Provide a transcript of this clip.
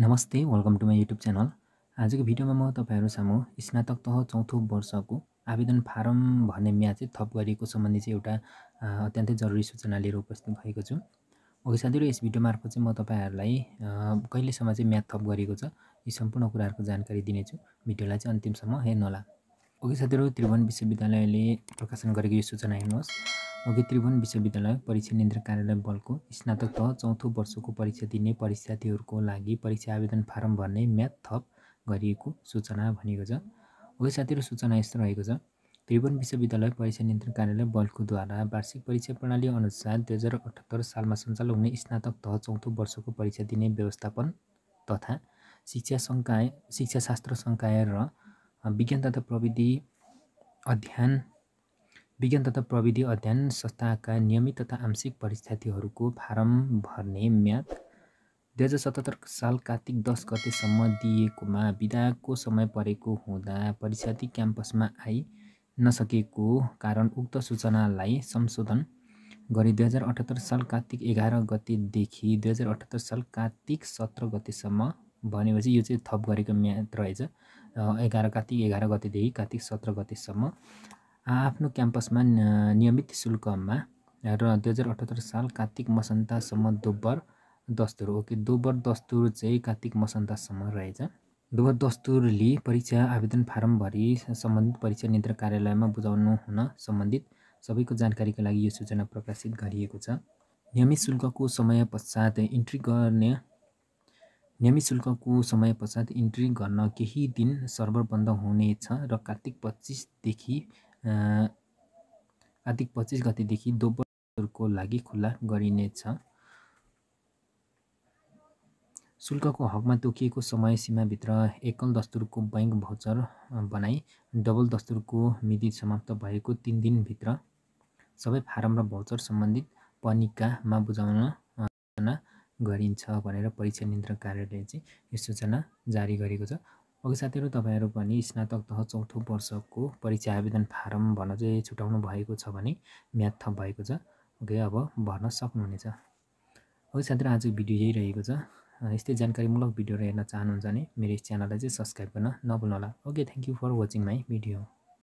नमस्ते welcome to my YouTube channel आजको भिडियोमा म तपाईँहरू सामु स्नातक तह चौथो वर्षको आवेदन फारम भन्ने म्या चाहिँ थप गरिएको सम्बन्धी चाहिँ एउटा अत्यन्तै जरुरी सूचना लिएर उपस्थित भएको छु ओके साथीहरू यस भिडियो मार्फत चाहिँ म तपाईँहरूलाई कहिलेसम्म चाहिँ म्याथ थप गरिएको छ यी सम्पूर्ण कुराहरूको जानकारी दिनेछु भिडियोलाई चाहिँ अन्तिमसम्म हेर्नुहोला ओके साथीहरू त्रिभुवन विश्वविद्यालयले प्रकाशन गरेको यो सूचना हेर्नुहोस् अघि त्रिभुवन विश्वविद्यालय परीक्षा नियन्त्रण कार्यालय बलको स्नातक तह चौथो वर्षको परीक्षा दिने परीक्षार्थीहरूको लागि परीक्षा आवेदन फारम भर्ने म्याथ थप गरिएको सूचना भनेको छ ओके साथीहरू सूचना यस्तो रहेको छ त्रिभुवन विश्वविद्यालय परीक्षा नियन्त्रण कार्यालय बलकोद्वारा वार्षिक परीक्षा प्रणाली अनुसार दुई हजार अठहत्तर सालमा सञ्चालन हुने स्नातक तह चौथो वर्षको परीक्षा दिने व्यवस्थापन तथा शिक्षा सङ्काय शिक्षाशास्त्र सङ्काय र विज्ञान तथा प्रविधि अध्ययन विज्ञान तथा प्रविधि अध्ययन संस्थाका नियमित तथा आंशिक परीक्षार्थीहरूको फारम भर्ने म्याद दुई हजार सतहत्तर साल कार्तिक दस गतेसम्म दिएकोमा विदाको समय परेको हुँदा परीक्षार्थी क्याम्पसमा आइ नसकेको कारण उक्त सूचनालाई संशोधन गरी दुई हजार अठहत्तर साल कार्तिक एघार गतेदेखि दुई हजार अठहत्तर साल कार्तिक सत्र गतेसम्म भनेपछि यो चाहिँ थप गरेको म्याद रहेछ एघार कार्तिक एघार गतिदेखि कार्तिक सत्र गतिसम्म आफ्नो क्याम्पसमा नियमित शुल्कमा र दुई हजार अठहत्तर साल कार्तिक मसन्तासम्म दोब्बर दस्तुर ओके दोब्बर दस्तुर चाहिँ कार्तिक मसन्तासम्म रहेछ दोब्बर दस्तुरले परीक्षा आवेदन फारमभरि सम्बन्धित परीक्षा नियन्त्रण कार्यालयमा बुझाउनु हुन सम्बन्धित सबैको जानकारीको लागि यो सूचना प्रकाशित गरिएको छ नियमित शुल्कको समय पश्चात इन्ट्री गर्ने नियमित शुल्कको समय पश्चात इन्ट्री गर्न केही दिन सर्भर बन्द हुनेछ र कार्तिक पच्चिसदेखि कार्तिक पच्चिस गतिदेखि दोब्बरको लागि खुल्ला गरिनेछ शुल्कको हकमा तोकिएको समय सीमाभित्र एकल दस्तुरको बैङ्क भौचर बनाई डबल दस्तुरको मिति समाप्त भएको तिन दिनभित्र सबै फारम र भौचर सम्बन्धित पनिकामा बुझाउन गरिन्छ भनेर परीक्षा नियन्त्रण कार्यालयले चाहिँ यो सूचना जारी गरेको छ अघि साथीहरू तपाईँहरू पनि स्नातक तह चौथो वर्षको परीक्षा आवेदन फारम भन्न चाहिँ छुट्याउनु भएको छ भने म्याथ थप भएको छ ओके अब भर्न सक्नुहुनेछ अघि साथीहरू आजको भिडियो यही रहेको छ यस्तै जानकारीमूलक भिडियोहरू हेर्न चाहनुहुन्छ भने मेरो यस च्यानललाई चाहिँ सब्सक्राइब गर्न होला okay thank you for watching my video